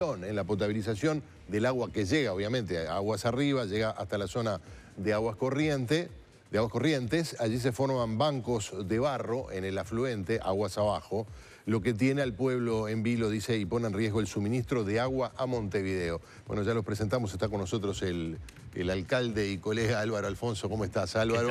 en la potabilización del agua que llega, obviamente, aguas arriba, llega hasta la zona de aguas corriente, aguas corrientes, allí se forman bancos de barro en el afluente, aguas abajo, lo que tiene al pueblo en vilo, dice, y pone en riesgo el suministro de agua a Montevideo. Bueno, ya los presentamos, está con nosotros el, el alcalde y colega Álvaro Alfonso. ¿Cómo estás, Álvaro?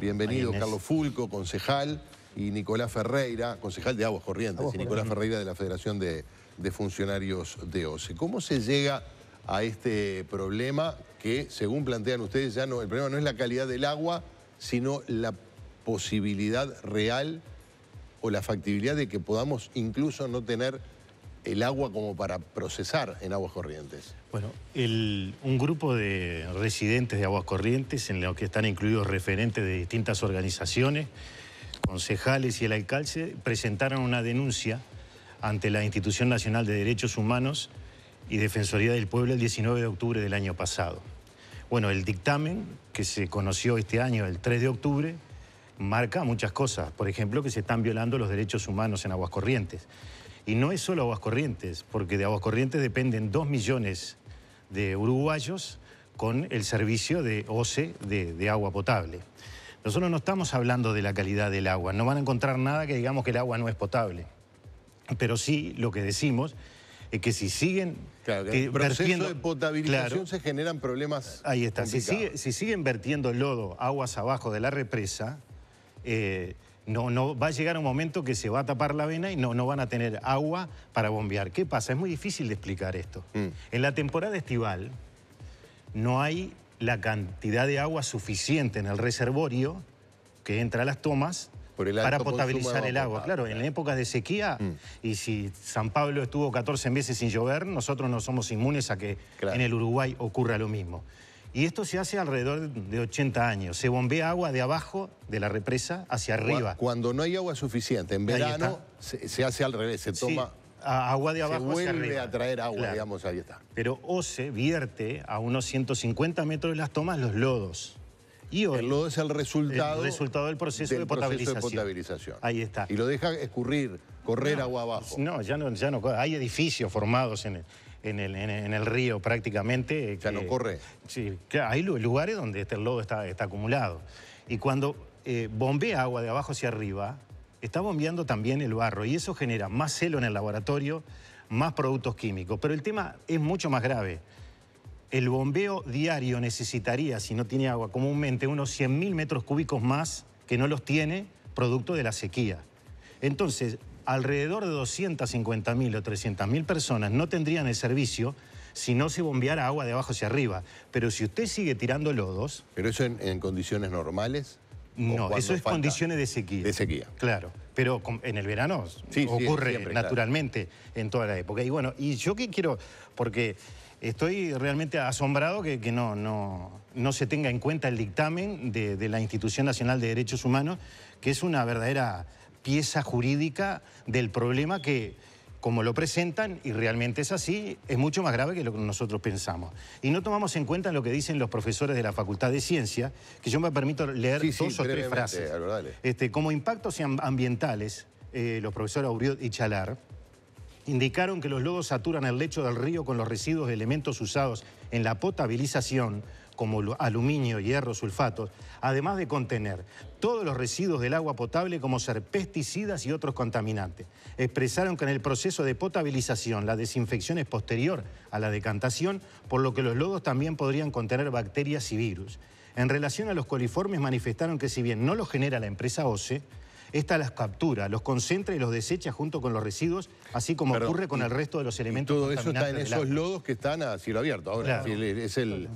Bienvenido, Carlos Fulco, concejal, y Nicolás Ferreira, concejal de Aguas Corrientes, y Nicolás Ferreira de la Federación de de funcionarios de Ose, ¿Cómo se llega a este problema que, según plantean ustedes, ya no, el problema no es la calidad del agua, sino la posibilidad real o la factibilidad de que podamos incluso no tener el agua como para procesar en aguas corrientes? Bueno, un grupo de residentes de aguas corrientes, en lo que están incluidos referentes de distintas organizaciones, concejales y el alcalde, presentaron una denuncia ante la Institución Nacional de Derechos Humanos y Defensoría del Pueblo el 19 de octubre del año pasado. Bueno, el dictamen que se conoció este año, el 3 de octubre, marca muchas cosas. Por ejemplo, que se están violando los derechos humanos en aguas corrientes. Y no es solo aguas corrientes, porque de aguas corrientes dependen dos millones de uruguayos con el servicio de OCE de agua potable. Nosotros no estamos hablando de la calidad del agua, no van a encontrar nada que digamos que el agua no es potable. Pero sí, lo que decimos es que si siguen claro, eh, el proceso de potabilización se generan problemas. Ahí está. Si, siguen vertiendo lodo aguas abajo de la represa, eh, no, va a llegar un momento que se va a tapar la vena y no, van a tener agua para bombear. ¿Qué pasa? Es muy difícil de explicar esto. Mm. En la temporada estival no hay la cantidad de agua suficiente en el reservorio que entra a las tomas para potabilizar el agua. Claro, en épocas de sequía, mm. y si San Pablo estuvo 14 meses sin llover, nosotros no somos inmunes a que en el Uruguay ocurra lo mismo. Y esto se hace alrededor de 80 años. Se bombea agua de abajo de la represa hacia arriba. Cuando no hay agua suficiente, en verano se, hace al revés, se toma... agua de abajo. Se vuelve a traer agua, digamos, ahí está. Pero OCE vierte a unos 150 metros de las tomas los lodos y hoy. es el resultado, el resultado del proceso, de, potabilización. Ahí está. Y lo deja escurrir, correr agua abajo. No, ya no, ya no. Hay edificios formados en el, en el, río prácticamente. Eh, ya no corre. Sí, hay lugares donde este lodo está, acumulado. Y cuando eh, bombea agua de abajo hacia arriba, está bombeando también el barro y eso genera más celo en el laboratorio, más productos químicos. Pero el tema es mucho más grave el bombeo diario necesitaría, si no tiene agua comúnmente, unos 100.000 metros cúbicos más que no los tiene producto de la sequía. Entonces, alrededor de 250.000 o 300.000 personas no tendrían el servicio si no se bombeara agua de abajo hacia arriba. Pero si usted sigue tirando lodos... ¿Pero eso en, en condiciones normales? No, eso es condiciones de sequía. De sequía. Claro, pero en el verano ocurre naturalmente en toda la época. Y bueno, y yo qué quiero, porque estoy realmente asombrado que, no, no, no, se tenga en cuenta el dictamen de la Institución Nacional de Derechos Humanos, que es una verdadera pieza jurídica del problema que como lo presentan, y realmente es así, es mucho más grave que lo que nosotros pensamos. Y no tomamos en cuenta lo que dicen los profesores de la Facultad de Ciencia, que yo me permito leer dos o tres frases. este, como impactos ambientales, eh, los profesores Auriot y Chalar indicaron que los lodos saturan el lecho del río con los residuos de elementos usados en la potabilización, como aluminio, hierro, sulfatos, además de contener todos los residuos del agua potable como ser pesticidas y otros contaminantes. Expresaron que en el proceso de potabilización la desinfección es posterior a la decantación, por lo que los lodos también podrían contener bacterias y virus. En relación a los coliformes manifestaron que si bien no los genera la empresa OCE, esta las captura, los concentra y los desecha junto con los residuos, así como ocurre con el resto de los elementos. Y todo eso está en esos lodos que están a cielo abierto. Ahora, es el...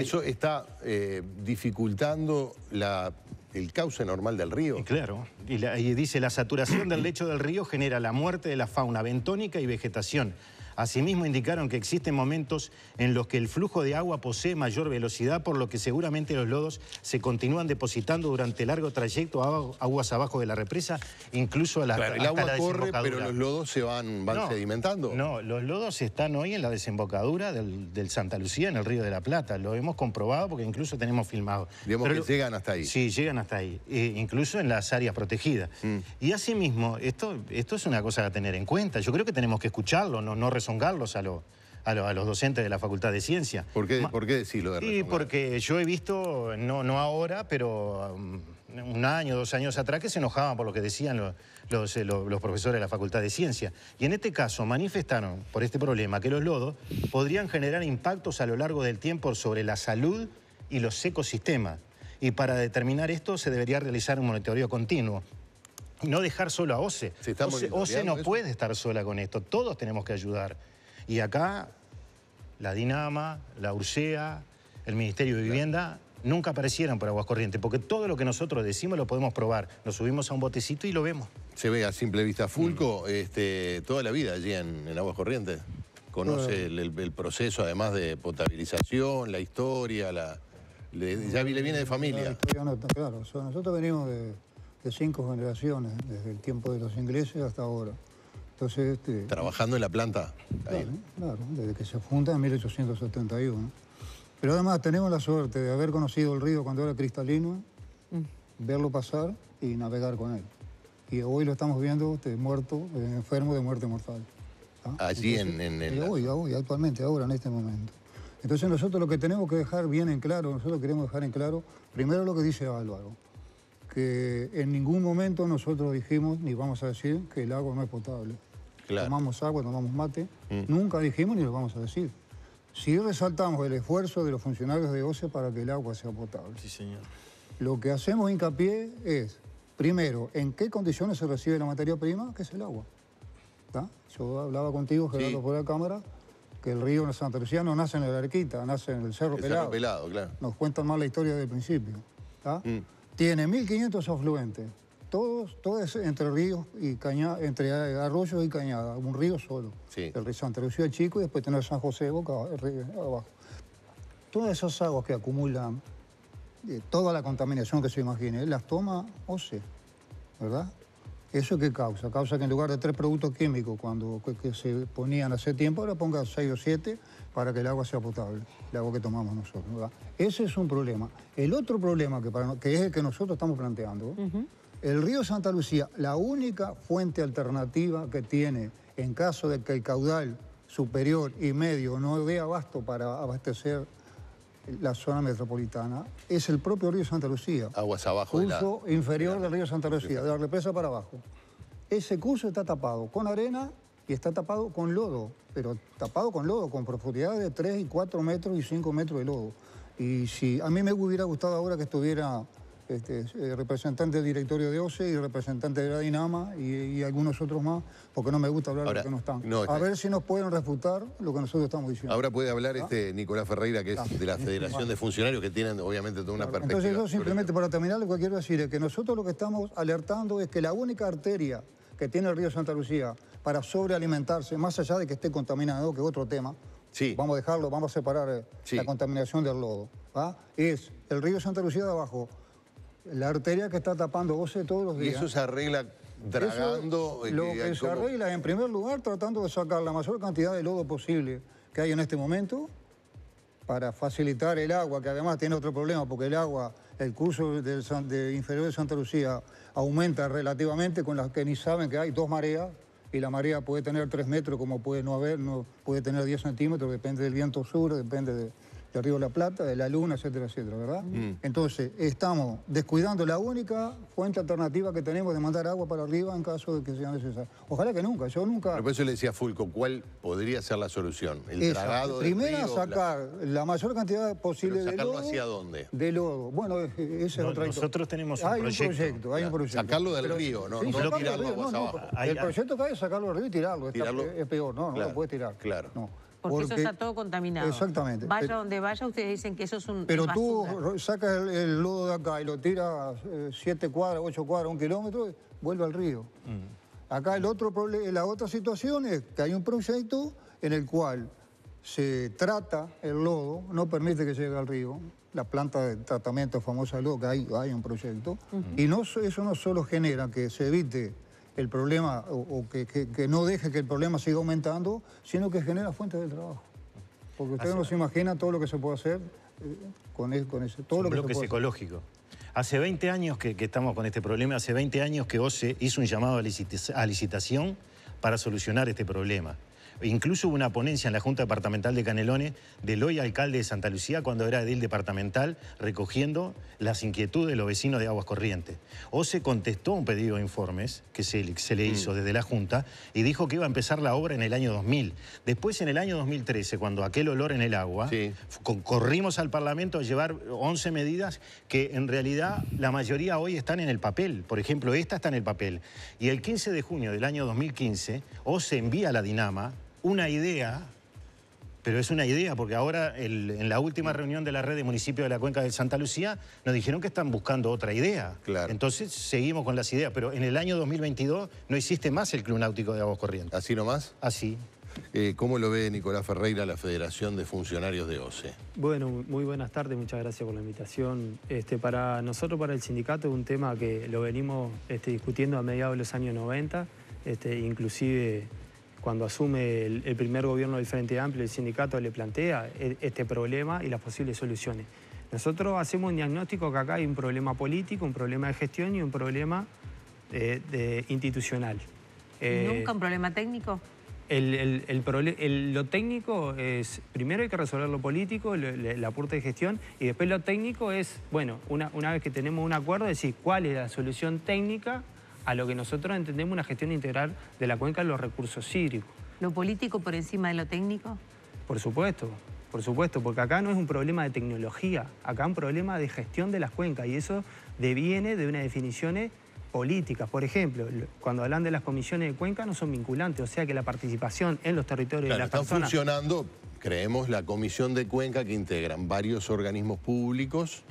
¿Eso está eh, dificultando la, el cauce normal del río? claro. Y, y dice, la saturación del lecho del río genera la muerte de la fauna bentónica y vegetación. Asimismo, indicaron que existen momentos en los que el flujo de agua posee mayor velocidad, por lo que seguramente los lodos se continúan depositando durante largo trayecto aguas abajo de la represa, incluso a la El agua corre, pero los lodos se van, sedimentando. No, los lodos están hoy en la desembocadura del, Santa Lucía, en el Río de la Plata. Lo hemos comprobado porque incluso tenemos filmado. Digamos que llegan hasta ahí. Sí, llegan hasta ahí. E incluso en las áreas protegidas. Mm. Y asimismo, esto, esto es una cosa a tener en cuenta. Yo creo que tenemos que escucharlo, no, no rezongarlos a los a, los docentes de la Facultad de Ciencia. ¿Por qué, decirlo de Sí, porque yo he visto, no, ahora, pero um, un año, dos años atrás, que se enojaban por lo que decían eh, los, profesores de la Facultad de Ciencia. Y en este caso manifestaron por este problema que los lodos podrían generar impactos a lo largo del tiempo sobre la salud y los ecosistemas. Y para determinar esto se debería realizar un monitoreo continuo no dejar solo a OCE. OCE, no puede estar sola con esto, todos tenemos que ayudar. Y acá, la Dinama, la Ursea, el Ministerio de Vivienda, nunca aparecieron por Aguas Corrientes. porque todo lo que nosotros decimos lo podemos probar. Lo subimos a un botecito y lo vemos. Se ve a simple vista Fulco mm. este, toda la vida allí en, Aguas Corrientes. Conoce el, proceso, además de potabilización, la historia, la... ya le viene de familia. nosotros venimos de de cinco generaciones, desde el tiempo de los ingleses hasta ahora. Entonces, este, ¿Trabajando en la planta? Claro, desde que se funda en 1871. Pero además tenemos la suerte de haber conocido el río cuando era cristalino, mm. verlo pasar y navegar con él. Y hoy lo estamos viendo este, muerto, eh, enfermo de muerte mortal. ¿ah? Allí en, el... el... Hoy, hoy, actualmente, ahora, en este momento. Entonces nosotros lo que tenemos que dejar bien en claro, nosotros queremos dejar en claro, primero lo que dice Álvaro, que en ningún momento nosotros dijimos ni vamos a decir que el agua no es potable. Tomamos agua, tomamos mate, mm. nunca dijimos ni lo vamos a decir. Si resaltamos el esfuerzo de los funcionarios de OCE para que el agua sea potable. Sí, señor. Lo que hacemos hincapié es, primero, en qué condiciones se recibe la materia prima, que es el agua. Yo hablaba contigo, Gerardo, por la cámara, que el río Santa Lucía no nace en el Arquita, nace en el Cerro Pelado. Pelado, claro. Nos cuentan más la historia del principio. ¿está mm. Tiene 1.500 afluentes, todos, todos entre ríos y caña, entre arroyos y cañada, un río solo. El río Santa Lucía Chico y después tener San José Boca abajo. Todas esas aguas que acumulan, eh, toda la contaminación que se imagine, las toma OCE, ¿verdad? ¿Eso qué causa? Causa que en lugar de tres productos químicos cuando, que se ponían hace tiempo, ahora ponga seis o siete para que el agua sea potable, el agua que tomamos nosotros. Ese es un problema. El otro problema que, que es el que nosotros estamos planteando, el río Santa Lucía, la única fuente alternativa que tiene en caso de que el caudal superior y medio no dé abasto para abastecer la zona metropolitana es el propio río Santa Lucía. Aguas abajo. Curso inferior del río Santa Lucía, de la represa para abajo. Ese curso está tapado con arena y está tapado con lodo, pero tapado con lodo, con profundidad de 3 y 4 metros y 5 metros de lodo. Y si a mí me hubiera gustado ahora que estuviera este, eh, representante del directorio de OCE y representante de la Dinama y, algunos otros más, porque no me gusta hablar de lo que no están. a ver si nos pueden refutar lo que nosotros estamos diciendo. Ahora puede hablar ¿Ah? este Nicolás Ferreira, que es de la Federación de Funcionarios, que tienen obviamente todas una claro, Entonces yo simplemente para terminar lo que quiero decir es que nosotros lo que estamos alertando es que la única arteria que tiene el río Santa Lucía para sobrealimentarse, más allá de que esté contaminado, que es otro tema, Sí. Vamos a dejarlo, vamos a separar eh, la contaminación del lodo. Es el río Santa Lucía de abajo la arteria que está tapando 12 todos los días. ¿Y eso se arregla dragando? Eh, lo que, se arregla en primer lugar, tratando de sacar la mayor cantidad de lodo posible que hay en este momento para facilitar el agua, que además tiene otro problema, porque el agua, el curso del inferior de Santa Lucía aumenta relativamente con las que ni saben que hay dos mareas, y la marea puede tener 3 metros como puede no haber, no, puede tener 10 centímetros, depende del viento sur, depende de, de Río la Plata, de La Luna, etcétera, etcétera, ¿verdad? Mm. Entonces, estamos descuidando la única fuente alternativa que tenemos de mandar agua para arriba en caso de que sea necesario. Ojalá que nunca, yo nunca... Pero por eso le decía a Fulco, ¿cuál podría ser la solución? El Esa. tragado Primero, sacar la... mayor cantidad posible de ¿Sacarlo hacia dónde? De lodo. Bueno, e-, e-, esa es otro... cosa. Nosotros tenemos un hay proyecto. un proyecto. Hay un proyecto. Sacarlo del río, no, no tirarlo abajo. el proyecto que hay es sacarlo del río y tirarlo. Es peor, no, no lo puedes tirar. Claro. No. Porque, eso está todo contaminado. Exactamente. Vaya donde vaya, ustedes dicen que eso es un Pero tú sacas el, lodo de acá y lo tiras 7 eh, cuadras, 8 cuadras, un kilómetro, vuelve al río. Mm. Acá el otro problema, la otra situación es que hay un proyecto en el cual se trata el lodo, no permite que llegue al río, la planta de tratamiento famosa de lodo, que hay, hay un proyecto, y eso no solo genera que se evite el problema o, que, no deje que el problema siga aumentando, sino que genera fuentes de trabajo. Porque ustedes no se imagina todo lo que se puede hacer eh, con, eso. con ese, todo lo que bloque ecológico Hace 20 años que, que, estamos con este problema, hace 20 años que OCE hizo un llamado a, licitación para solucionar este problema. Incluso hubo una ponencia en la Junta Departamental de Canelones del hoy alcalde de Santa Lucía cuando era edil departamental recogiendo las inquietudes de los vecinos de Aguas Corrientes. O se contestó un pedido de informes que se, le hizo mm. desde la Junta y dijo que iba a empezar la obra en el año 2000. Después, en el año 2013, cuando aquel olor en el agua, corrimos al Parlamento a llevar 11 medidas que en realidad la mayoría hoy están en el papel. Por ejemplo, esta está en el papel. Y el 15 de junio del año 2015, o se envía la Dinama, una idea, pero es una idea, porque ahora en la última reunión de la red de municipios de la Cuenca de Santa Lucía nos dijeron que están buscando otra idea. Entonces seguimos con las ideas, pero en el año 2022 no existe más el Club Náutico de Aguas Corrientes. ¿Así nomás? Así. Eh, ¿Cómo lo ve Nicolás Ferreira, la Federación de Funcionarios de OCE? Bueno, muy buenas tardes, muchas gracias por la invitación. Este, para nosotros, para el sindicato, es un tema que lo venimos este, discutiendo a mediados de los años 90, este, inclusive cuando asume el, primer gobierno del Frente Amplio, el sindicato le plantea e, este problema y las posibles soluciones. Nosotros hacemos un diagnóstico que acá hay un problema político, un problema de gestión y un problema eh, de, institucional. Eh, ¿Nunca un problema técnico? El, lo técnico es, primero hay que resolver lo político, la puerta de gestión, y después lo técnico es, bueno, una, una vez que tenemos un acuerdo, decir cuál es la solución técnica a lo que nosotros entendemos una gestión integral de la cuenca de los recursos hídricos. ¿Lo político por encima de lo técnico? Por supuesto, por supuesto, porque acá no es un problema de tecnología, acá es un problema de gestión de las cuencas y eso deviene de unas definiciones políticas. Por ejemplo, cuando hablan de las comisiones de cuenca no son vinculantes, o sea que la participación en los territorios de la están funcionando, creemos, la comisión de cuenca que integran varios organismos públicos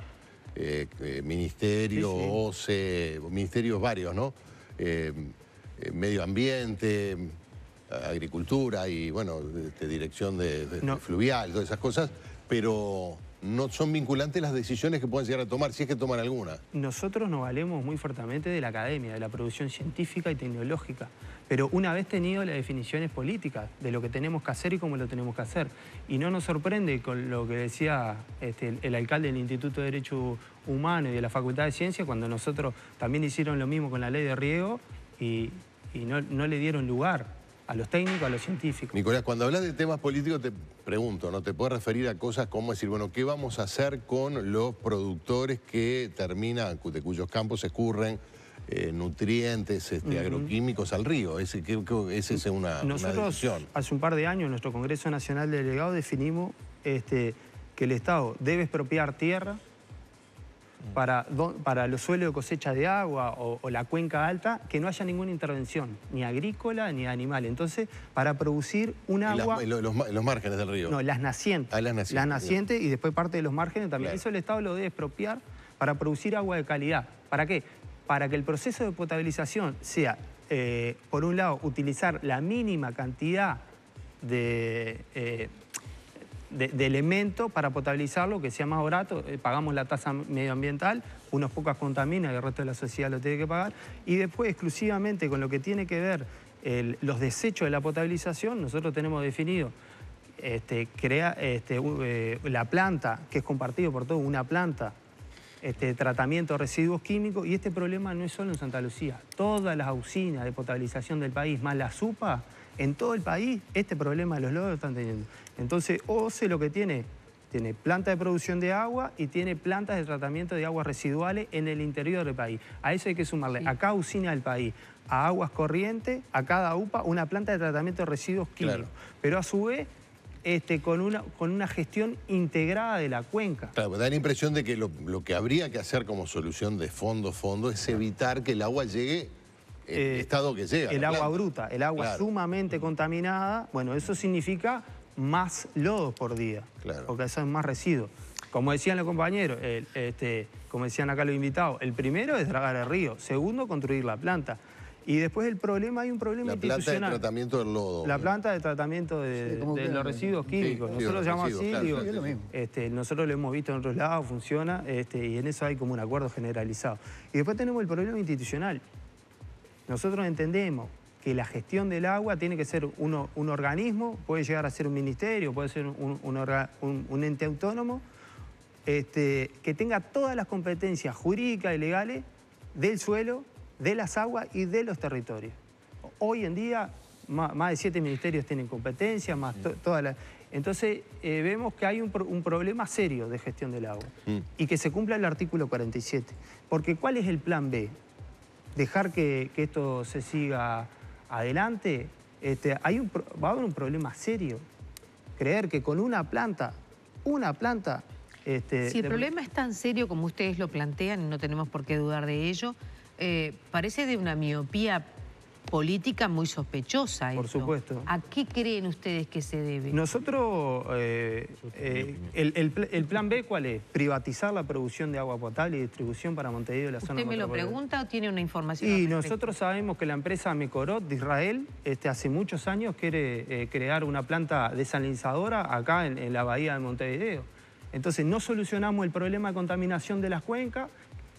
eh, eh, ministerio, OCE, ministerios varios, ¿no? Eh, medio ambiente, agricultura y, bueno, dirección de, fluvial, todas esas cosas, pero no son vinculantes las decisiones que pueden llegar a tomar, si es que toman alguna. Nosotros nos valemos muy fuertemente de la academia, de la producción científica y tecnológica, pero una vez tenido las definiciones políticas de lo que tenemos que hacer y cómo lo tenemos que hacer. Y no nos sorprende con lo que decía este, el alcalde del Instituto de Derecho Humano y de la Facultad de Ciencias, cuando nosotros también hicieron lo mismo con la ley de riego y, no le dieron lugar a los técnicos, a los científicos. Nicolás, cuando hablas de temas políticos te pregunto, ¿no? Te puedes referir a cosas como decir, bueno, ¿qué vamos a hacer con los productores que terminan, de cuyos campos escurren eh, nutrientes este, agroquímicos al río? Esa es, es una, Nosotros, una hace un par de años, en nuestro Congreso Nacional de Delegado definimos este, que el Estado debe expropiar tierra para, para los suelos de cosecha de agua o, la cuenca alta, que no haya ninguna intervención, ni agrícola ni animal. Entonces, para producir un agua... los, márgenes del río. No, las nacientes. Ah, las nacientes. y después parte de los márgenes también. Eso el Estado lo debe expropiar para producir agua de calidad. ¿Para qué? Para que el proceso de potabilización sea, eh, por un lado, utilizar la mínima cantidad de... Eh, de, elementos para potabilizarlo, que sea más barato, eh, pagamos la tasa medioambiental, unos pocas contaminan y el resto de la sociedad lo tiene que pagar, y después exclusivamente con lo que tiene que ver los desechos de la potabilización, nosotros tenemos definido este, crea, este, eh, la planta, que es compartido por todos, una planta este, tratamiento de residuos químicos y este problema no es solo en Santa Lucía. Todas las usinas de potabilización del país, más la SUPA, en todo el país este problema de los lodos lo están teniendo. Entonces, OCE lo que tiene, tiene planta de producción de agua y tiene plantas de tratamiento de aguas residuales en el interior del país. A eso hay que sumarle a cada usina del país, a aguas corrientes, a cada UPA, una planta de tratamiento de residuos químicos. Pero a su vez este, con, una, con una gestión integrada de la cuenca. Claro, pues da la impresión de que lo, lo que habría que hacer como solución de fondo fondo es evitar que el agua llegue eh, estado que sea. El agua bruta, el agua sumamente contaminada, bueno, eso significa más lodos por día, claro. porque eso más residuo. Como decían los compañeros, este, como decían acá los invitados, el primero es dragar el río, segundo construir la planta. Y después el problema, hay un problema institucional. La planta de tratamiento del lodo. La planta de tratamiento de, los residuos químicos. nosotros lo llamamos este, así, digo, nosotros lo hemos visto en otros lados, funciona, este, y en eso hay como un acuerdo generalizado. Y después tenemos el problema institucional. Nosotros entendemos que la gestión del agua tiene que ser un organismo, puede llegar a ser un ministerio, puede ser un, ente autónomo, este, que tenga todas las competencias jurídicas y legales del suelo, de las aguas y de los territorios. Hoy en día más, de siete ministerios tienen competencias. más todas Entonces eh, vemos que hay un, problema serio de gestión del agua mm. y que se cumpla el artículo 47. Porque ¿cuál es el plan B? dejar que, esto se siga adelante, este, hay va a haber un problema serio. Creer que con una planta, una planta... Este, si el problema es tan serio como ustedes lo plantean, y no tenemos por qué dudar de ello, eh, parece de una miopía política muy sospechosa. Por supuesto. ¿A qué creen ustedes que se debe? Nosotros, eh, eh, el, plan B, ¿cuál es? Privatizar la producción de agua potable y distribución para Montevideo y la zona ¿Usted me lo pregunta o tiene una información? Y nosotros sabemos que la empresa Mecorot de Israel este, hace muchos años quiere eh, crear una planta desalinizadora acá en, en la bahía de Montevideo. Entonces no solucionamos el problema de contaminación de las cuencas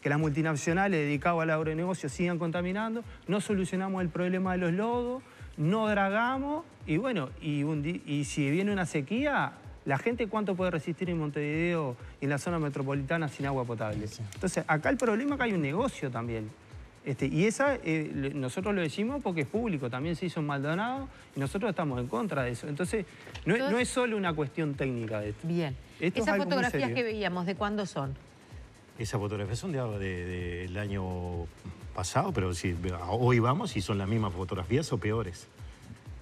que las multinacionales dedicadas al agronegocio sigan contaminando, no solucionamos el problema de los lodos, no dragamos y bueno, y, si viene una sequía, la gente cuánto puede resistir en Montevideo y en la zona metropolitana sin agua potable. Entonces, acá el problema es que hay un negocio también. Este, y esa, eh, nosotros lo decimos porque es público, también se hizo un Maldonado y nosotros estamos en contra de eso. Entonces, no, es solo una cuestión técnica de esto. Bien. Esas fotografías que veíamos, ¿de cuándo son? Esa fotografía son de, agua del año pasado, pero si hoy vamos y son las mismas fotografías o peores.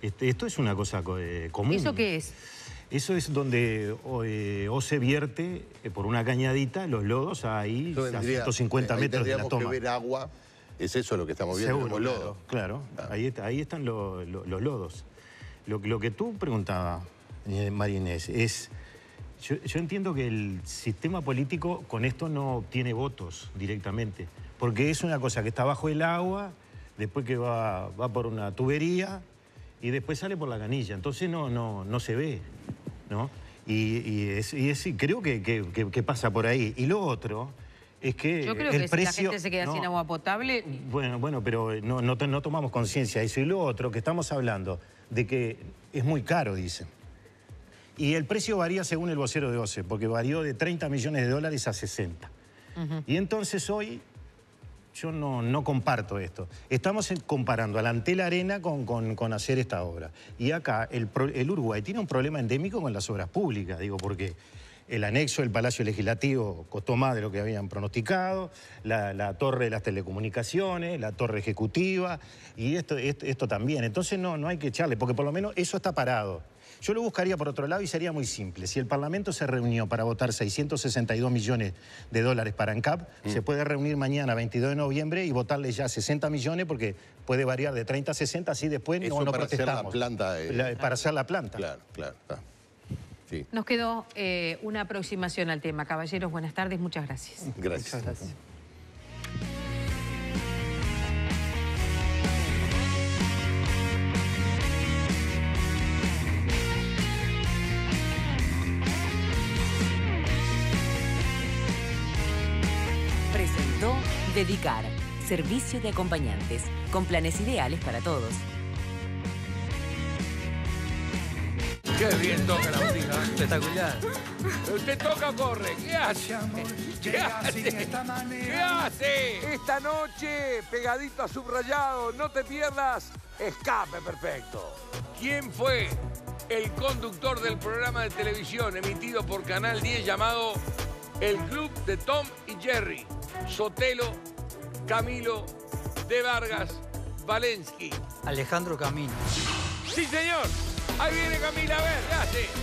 Este, esto es una cosa eh, común. ¿Eso qué es? Eso es donde o, eh, se vierte eh, por una cañadita los lodos ahí a 150 metros de la toma. Que ver agua. Es eso lo que estamos viendo, Claro, ah. Ahí, están los lodos. Lo, lo, que tú preguntabas, María es yo, entiendo que el sistema político con esto no obtiene votos directamente, porque es una cosa que está bajo el agua, después que va, por una tubería y después sale por la canilla. Entonces no, no, no se ve, ¿no? Y, creo que, pasa por ahí. Y lo otro es que Yo creo el que precio, si la gente se queda sin agua potable... Bueno, bueno pero no, no tomamos conciencia de eso. Y lo otro, que estamos hablando de que es muy caro, dicen. Y el precio varía según el vocero de OCE, porque varió de 30 millones de dólares a 60. Y entonces hoy yo no, no comparto esto. Estamos comparando a la Antela Arena con, con, hacer esta obra. Y acá el, Uruguay tiene un problema endémico con las obras públicas, digo, porque el anexo del Palacio Legislativo costó más de lo que habían pronosticado, la, torre de las telecomunicaciones, la torre ejecutiva, y esto, esto, también. Entonces no, no hay que echarle, porque por lo menos eso está parado. Yo lo buscaría por otro lado y sería muy simple. Si el Parlamento se reunió para votar 662 millones de dólares para ANCAP, mm. se puede reunir mañana, 22 de noviembre, y votarle ya 60 millones porque puede variar de 30 a 60, así después no, no para Hacer la planta, para hacer la planta. Claro, claro. Nos quedó eh, una aproximación al tema. Caballeros, buenas tardes, muchas gracias. Gracias. Muchas gracias. Dedicar. Servicio de acompañantes, con planes ideales para todos. Qué bien toca la música. ¿eh? Espectacular. Te toca corre. ¿Qué hace? ¿Qué hace? ¿Qué hace? Esta noche, pegadito a subrayado, no te pierdas, escape perfecto. ¿Quién fue el conductor del programa de televisión emitido por Canal 10 llamado El Club de Tom y Jerry? Sotelo, Camilo, De Vargas, Valensky. Alejandro Camino. Sí, señor. Ahí viene Camila, a ver,